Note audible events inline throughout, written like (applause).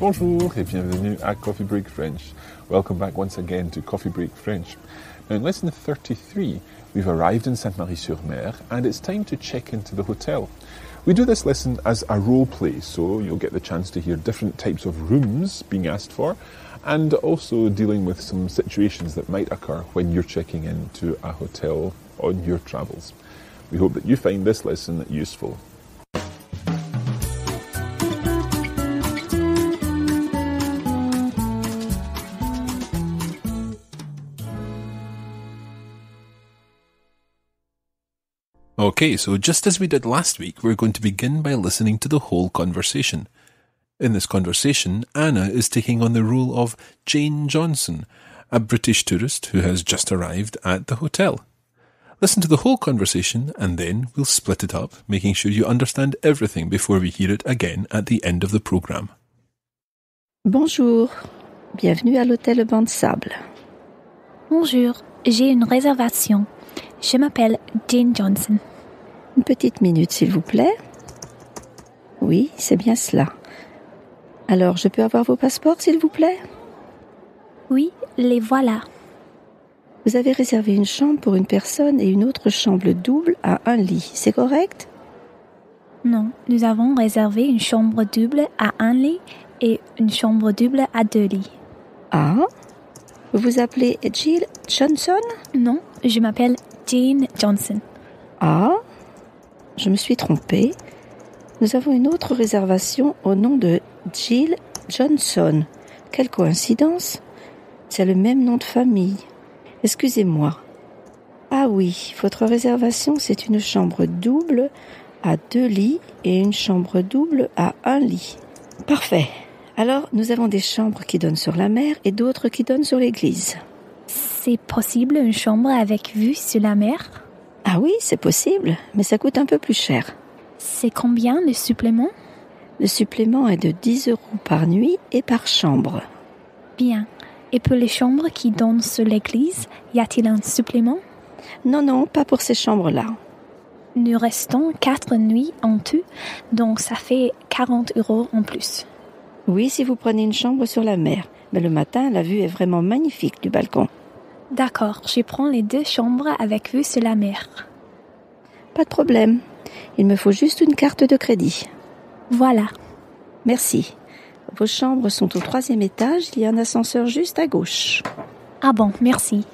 Bonjour et bienvenue at Coffee Break French. Welcome back once again to Coffee Break French. Now, in lesson 33, we've arrived in Sainte Marie sur Mer and it's time to check into the hotel. We do this lesson as a role play, so you'll get the chance to hear different types of rooms being asked for and also dealing with some situations that might occur when you're checking into a hotel on your travels. We hope that you find this lesson useful. Okay, so just as we did last week, we're going to begin by listening to the whole conversation. In this conversation, Anna is taking on the role of Jane Johnson, a British tourist who has just arrived at the hotel. Listen to the whole conversation and then we'll split it up, making sure you understand everything before we hear it again at the end of the programme. Bonjour, bienvenue à l'hôtel Banc de Sable. Bonjour, j'ai une réservation. Je m'appelle Jane Johnson. Une petite minute, s'il vous plaît. Oui, c'est bien cela. Alors, je peux avoir vos passeports, s'il vous plaît Oui, les voilà. Vous avez réservé une chambre pour une personne et une autre chambre double à un lit, c'est correct Non, nous avons réservé une chambre double à un lit et une chambre double à deux lits. Ah Vous vous appelez Jill Johnson Non, je m'appelle Jane Johnson. Ah je me suis trompée. Nous avons une autre réservation au nom de Jill Johnson. Quelle coïncidence C'est le même nom de famille. Excusez-moi. Ah oui, votre réservation, c'est une chambre double à deux lits et une chambre double à un lit. Parfait. Alors, nous avons des chambres qui donnent sur la mer et d'autres qui donnent sur l'église. C'est possible une chambre avec vue sur la mer ah oui, c'est possible, mais ça coûte un peu plus cher. C'est combien le supplément Le supplément est de 10 euros par nuit et par chambre. Bien. Et pour les chambres qui donnent sur l'église, y a-t-il un supplément Non, non, pas pour ces chambres-là. Nous restons quatre nuits en tout, donc ça fait 40 euros en plus. Oui, si vous prenez une chambre sur la mer, mais le matin, la vue est vraiment magnifique du balcon. D'accord, je prends les deux chambres avec vous sur la mer. Pas de problème. Il me faut juste une carte de crédit. Voilà. Merci. Vos chambres sont au troisième étage. Il y a un ascenseur juste à gauche. Ah bon, merci.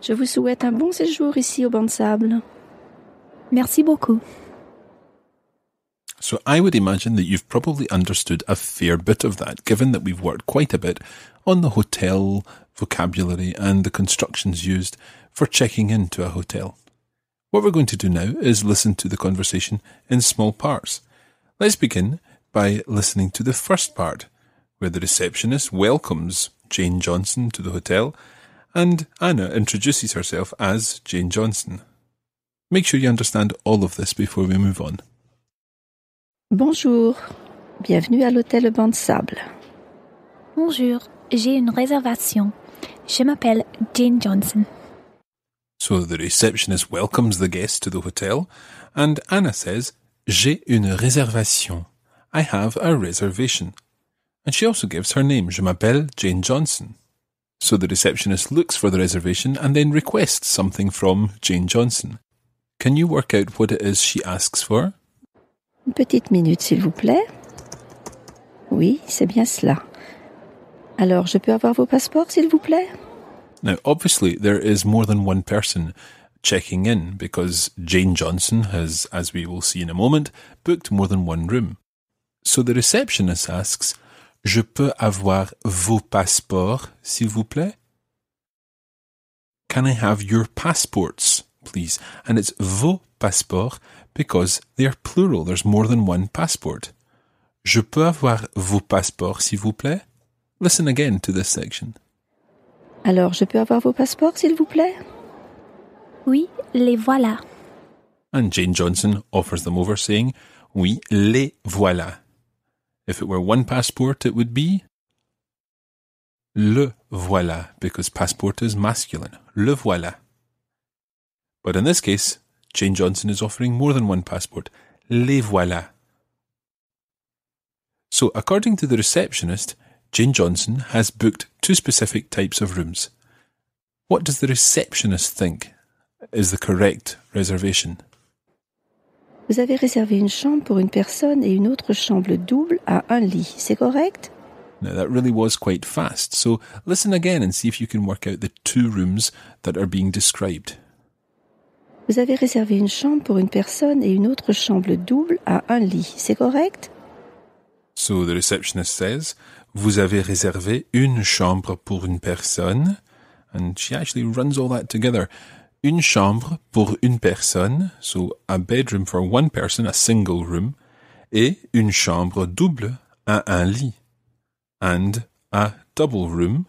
Je vous souhaite un bon séjour ici au banc de sable. Merci beaucoup. So I would imagine that you've probably understood a fair bit of that, given that we've worked quite a bit on the hotel vocabulary and the constructions used for checking into a hotel. What we're going to do now is listen to the conversation in small parts. Let's begin by listening to the first part, where the receptionist welcomes Jane Johnson to the hotel and Anna introduces herself as Jane Johnson. Make sure you understand all of this before we move on. Bonjour, bienvenue à l'hôtel Banc de Sable. Bonjour, j'ai une réservation. Je m'appelle Jane Johnson. So the receptionist welcomes the guest to the hotel, and Anna says, J'ai une réservation. I have a reservation. And she also gives her name, Je m'appelle Jane Johnson. So the receptionist looks for the reservation and then requests something from Jane Johnson. Can you work out what it is she asks for? Une petite minute, s'il vous plaît. Oui, c'est bien cela. Alors, je peux avoir vos passeports, s'il vous plaît? Now, obviously, there is more than one person checking in because Jane Johnson has, as we will see in a moment, booked more than one room. So the receptionist asks, Je peux avoir vos passeports, s'il vous plaît? Can I have your passports, please? And it's vos passeports because they are plural. There's more than one passport. Je peux avoir vos passeports, s'il vous plaît? Listen again to this section. Alors, je peux avoir vos passeports, s'il vous plaît? Oui, les voilà. And Jane Johnson offers them over, saying, Oui, les voilà. If it were one passport, it would be le voilà, because passport is masculine. Le voilà. But in this case, Jane Johnson is offering more than one passport. Les voilà. So, according to the receptionist, Jane Johnson has booked two specific types of rooms. What does the receptionist think is the correct reservation? Vous avez réservé une chambre pour une personne et une autre chambre double à un lit, c'est correct? Now that really was quite fast, so listen again and see if you can work out the two rooms that are being described. Vous avez réservé une chambre pour une personne et une autre chambre double à un lit, c'est correct? So the receptionist says, vous avez réservé une chambre pour une personne. And she actually runs all that together. Une chambre pour une personne. So a bedroom for one person, a single room. Et une chambre double à un lit. And a double room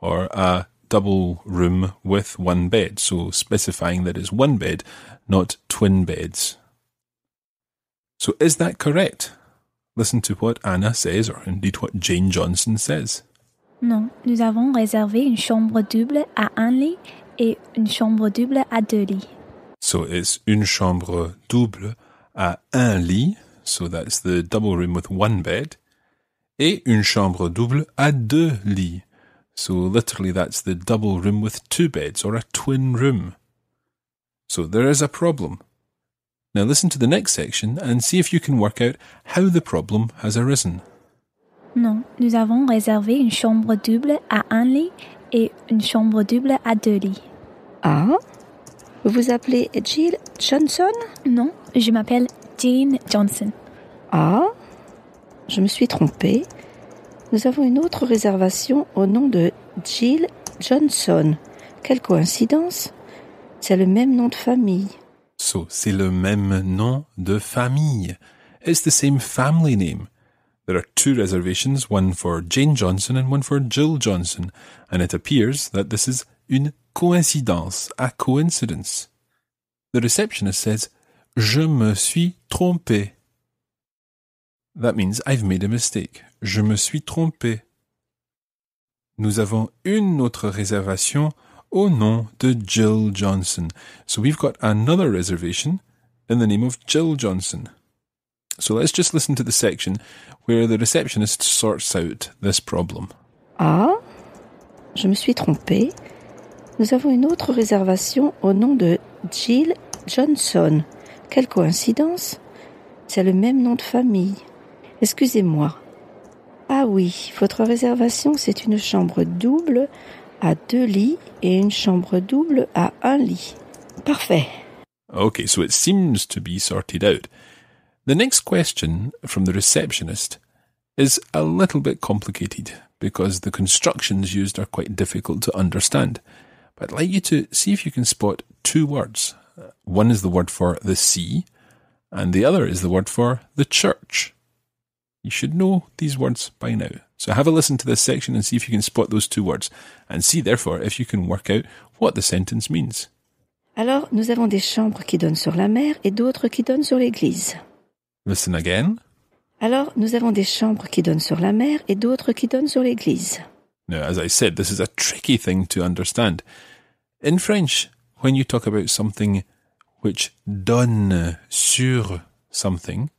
or a double room with one bed, so specifying that it's one bed, not twin beds. So is that correct? Listen to what Anna says, or indeed what Jane Johnson says. Non, nous avons réservé une chambre double à un lit et une chambre double à deux lits. So it's une chambre double à un lit, so that's the double room with one bed, et une chambre double à deux lits, so literally, that's the double room with two beds or a twin room. So there is a problem. Now listen to the next section and see if you can work out how the problem has arisen. Non, nous avons réservé une chambre double à un lit et une chambre double à deux lits. Ah Vous vous appelez Jill Johnson Non, je m'appelle Jane Johnson. Ah Je me suis trompée. Nous avons une autre réservation au nom de Jill Johnson. Quelle coïncidence C'est le même nom de famille. So, c'est le même nom de famille. It's the same family name. There are two reservations, one for Jane Johnson and one for Jill Johnson, and it appears that this is une coïncidence, a coincidence. The receptionist says, Je me suis trompé. That means I've made a mistake. Je me suis trompé. Nous avons une autre réservation au nom de Jill Johnson. So we've got another reservation in the name of Jill Johnson. So let's just listen to the section where the receptionist sorts out this problem. Ah, je me suis trompé. Nous avons une autre réservation au nom de Jill Johnson. Quelle coïncidence C'est le même nom de famille. Excusez-moi, Ah oui, votre réservation, c'est une chambre double à deux lits et une chambre double à un lit. Parfait. Okay, so it seems to be sorted out. The next question from the receptionist is a little bit complicated because the constructions used are quite difficult to understand. But I'd like you to see if you can spot two words. One is the word for the sea, and the other is the word for the church. You should know these words by now. So have a listen to this section and see if you can spot those two words, and see therefore if you can work out what the sentence means. Alors, nous avons des chambres qui donnent sur la mer et d'autres qui donnent sur l'église. Listen again. Alors, nous avons des chambres qui donnent sur la mer et d'autres qui donnent sur l'église. Now, as I said, this is a tricky thing to understand. In French, when you talk about something which donne sur something,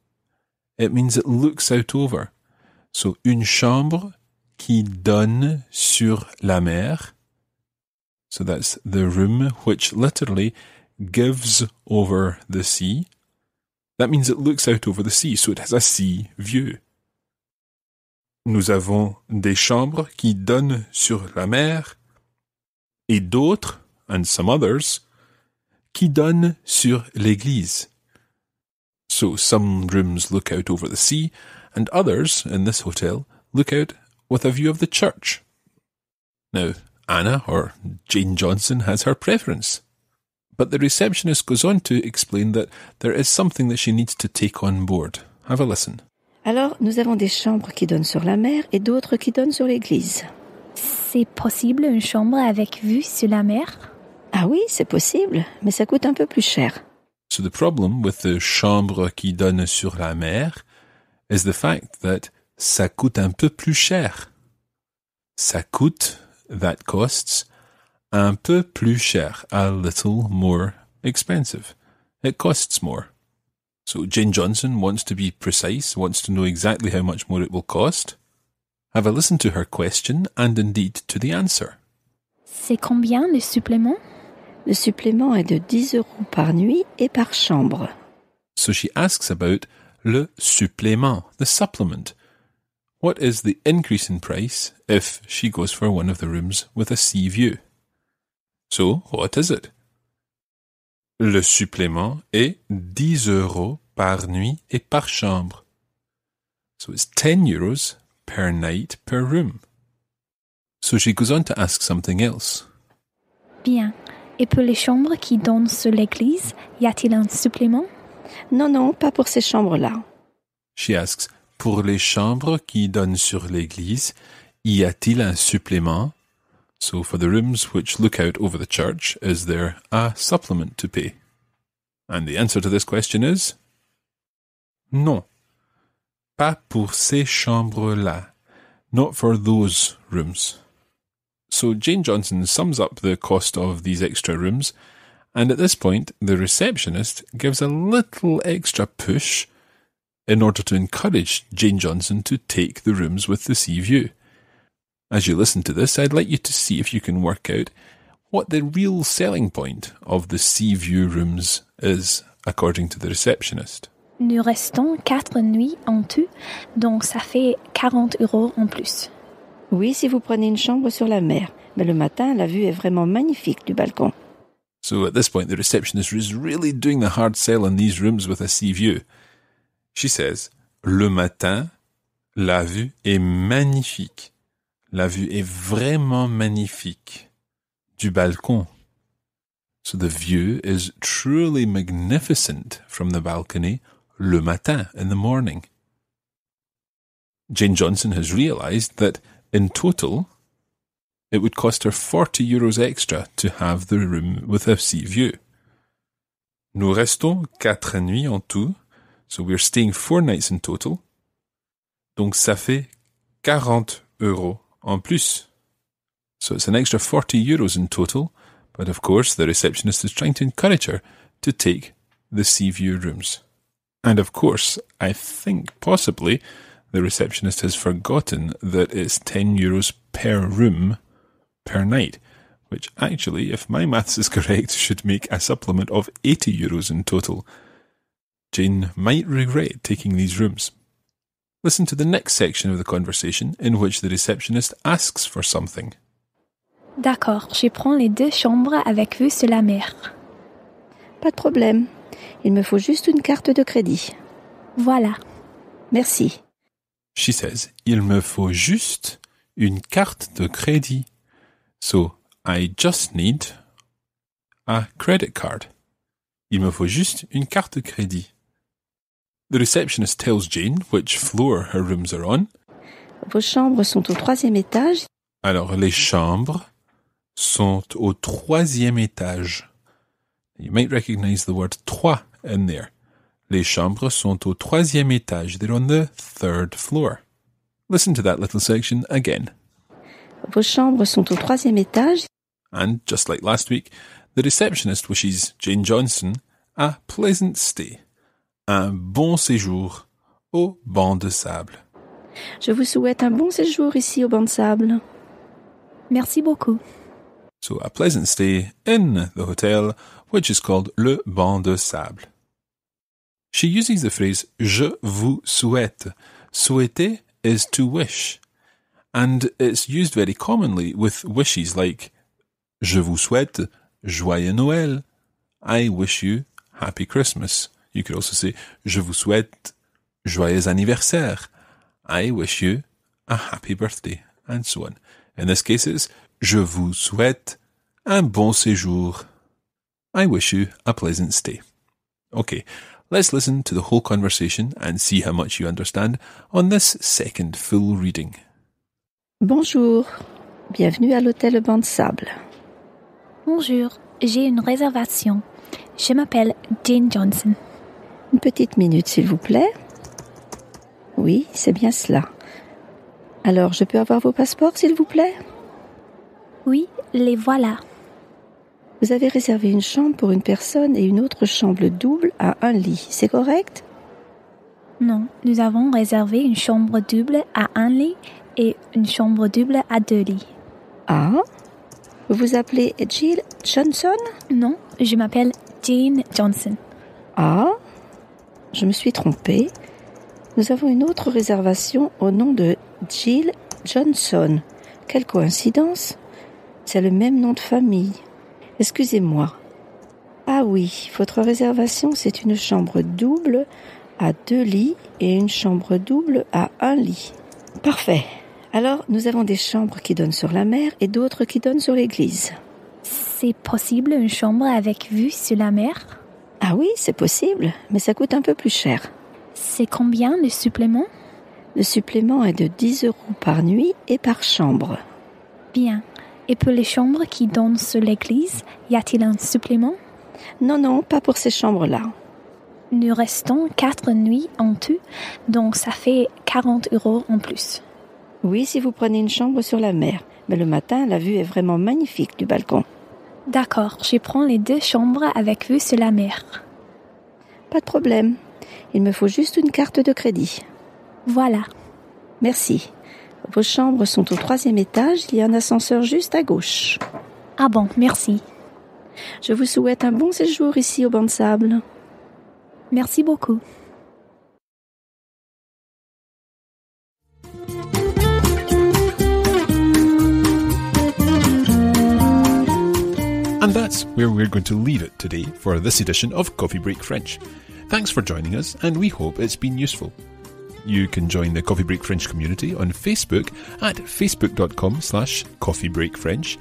it means it looks out over. So, une chambre qui donne sur la mer. So that's the room which literally gives over the sea. That means it looks out over the sea, so it has a sea view. Nous avons des chambres qui donnent sur la mer et d'autres, and some others, qui donnent sur l'église. So some rooms look out over the sea, and others, in this hotel, look out with a view of the church. Now, Anna, or Jane Johnson, has her preference. But the receptionist goes on to explain that there is something that she needs to take on board. Have a listen. Alors, nous avons des chambres qui donnent sur la mer et d'autres qui donnent sur l'église. C'est possible une chambre avec vue sur la mer Ah oui, c'est possible, mais ça coûte un peu plus cher. So the problem with the chambre qui donne sur la mer is the fact that ça coûte un peu plus cher. Ça coûte, that costs, un peu plus cher, a little more expensive. It costs more. So Jane Johnson wants to be precise, wants to know exactly how much more it will cost. Have a listen to her question and indeed to the answer. C'est combien le supplément? Le supplément est de 10 euros par nuit et par chambre. So she asks about le supplément, the supplement. What is the increase in price if she goes for one of the rooms with a sea view? So, what is it? Le supplément est 10 euros par nuit et par chambre. So it's 10 euros per night per room. So she goes on to ask something else. Bien, et pour les chambres qui donnent sur l'église, y a-t-il un supplément Non, non, pas pour ces chambres-là. She asks, pour les chambres qui donnent sur l'église, y a-t-il un supplément So for the rooms which look out over the church, is there a supplement to pay? And the answer to this question is Non. Pas pour ces chambres-là. Not for those rooms. So Jane Johnson sums up the cost of these extra rooms, and at this point, the receptionist gives a little extra push in order to encourage Jane Johnson to take the rooms with the sea view. As you listen to this, I'd like you to see if you can work out what the real selling point of the sea view rooms is, according to the receptionist. Nous restons quatre nuits en tout, donc ça fait 40 euros en plus. Oui, si vous prenez une chambre sur la mer. Mais le matin, la vue est vraiment magnifique du balcon. So at this point, the receptionist is really doing the hard sell on these rooms with a sea view. She says, Le matin, la vue est magnifique. La vue est vraiment magnifique. Du balcon. So the view is truly magnificent from the balcony le matin, in the morning. Jane Johnson has realized that In total, it would cost her 40 euros extra to have the room with a sea view. Nous restons quatre nuits en tout, so we're staying four nights in total. Donc ça fait 40 euros en plus. So it's an extra 40 euros in total, but of course the receptionist is trying to encourage her to take the sea view rooms. And of course, I think possibly the receptionist has forgotten that it's 10 euros per room per night, which actually, if my maths is (laughs) correct, should make a supplement of 80 euros in total. Jane might regret taking these rooms. Listen to the next section of the conversation in which the receptionist asks for something. D'accord, je prends les deux chambres avec vue sur la mer. Pas de problème. Il me faut juste une carte de crédit. Voilà. Merci. She says, il me faut juste une carte de crédit. So, I just need a credit card. Il me faut juste une carte de crédit. The receptionist tells Jane which floor her rooms are on. Vos chambres sont au troisième étage. Alors, les chambres sont au troisième étage. You might recognize the word trois in there. Les chambres sont au troisième étage. They're on the third floor. Listen to that little section again. Vos chambres sont au troisième étage. And just like last week, the receptionist wishes Jane Johnson a pleasant stay, un bon séjour au banc de sable. Je vous souhaite un bon séjour ici au banc de sable. Merci beaucoup. So a pleasant stay in the hotel, which is called le banc de sable. She uses the phrase je vous souhaite. Souhaiter is to wish. And it's used very commonly with wishes like je vous souhaite joyeux Noël. I wish you happy Christmas. You could also say je vous souhaite joyeux anniversaire. I wish you a happy birthday and so on. In this case it's je vous souhaite un bon séjour. I wish you a pleasant stay. Okay, Let's listen to the whole conversation and see how much you understand on this second full reading. Bonjour, bienvenue à l'hôtel Banc de Sable. Bonjour, j'ai une réservation. Je m'appelle Jane Johnson. Une petite minute, s'il vous plaît. Oui, c'est bien cela. Alors, je peux avoir vos passeports, s'il vous plaît Oui, les voilà. Vous avez réservé une chambre pour une personne et une autre chambre double à un lit, c'est correct Non, nous avons réservé une chambre double à un lit et une chambre double à deux lits. Ah Vous vous appelez Jill Johnson Non, je m'appelle Jean Johnson. Ah Je me suis trompée. Nous avons une autre réservation au nom de Jill Johnson. Quelle coïncidence C'est le même nom de famille. Excusez-moi. Ah oui, votre réservation, c'est une chambre double à deux lits et une chambre double à un lit. Parfait. Alors, nous avons des chambres qui donnent sur la mer et d'autres qui donnent sur l'église. C'est possible une chambre avec vue sur la mer Ah oui, c'est possible, mais ça coûte un peu plus cher. C'est combien le supplément Le supplément est de 10 euros par nuit et par chambre. Bien. Et pour les chambres qui donnent sur l'église, y a-t-il un supplément Non, non, pas pour ces chambres-là. Nous restons quatre nuits en tout, donc ça fait 40 euros en plus. Oui, si vous prenez une chambre sur la mer, mais le matin, la vue est vraiment magnifique du balcon. D'accord, je prends les deux chambres avec vue sur la mer. Pas de problème. Il me faut juste une carte de crédit. Voilà. Merci. Vos chambres sont au troisième étage, il y a un ascenseur juste à gauche. Ah bon, merci. Je vous souhaite un bon séjour ici au banc de sable. Merci beaucoup. And that's where we're going to leave it today for this edition of Coffee Break French. Thanks for joining us, and we hope it's been useful. You can join the Coffee Break French community on Facebook at facebook.com slash coffeebreakfrench.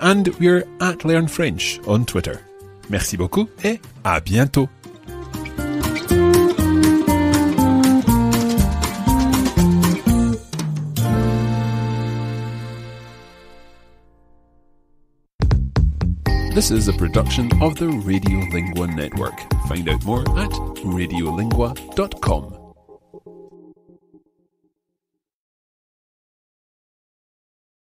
And we're at Learn French on Twitter. Merci beaucoup et à bientôt. This is a production of the Radiolingua Network. Find out more at radiolingua.com.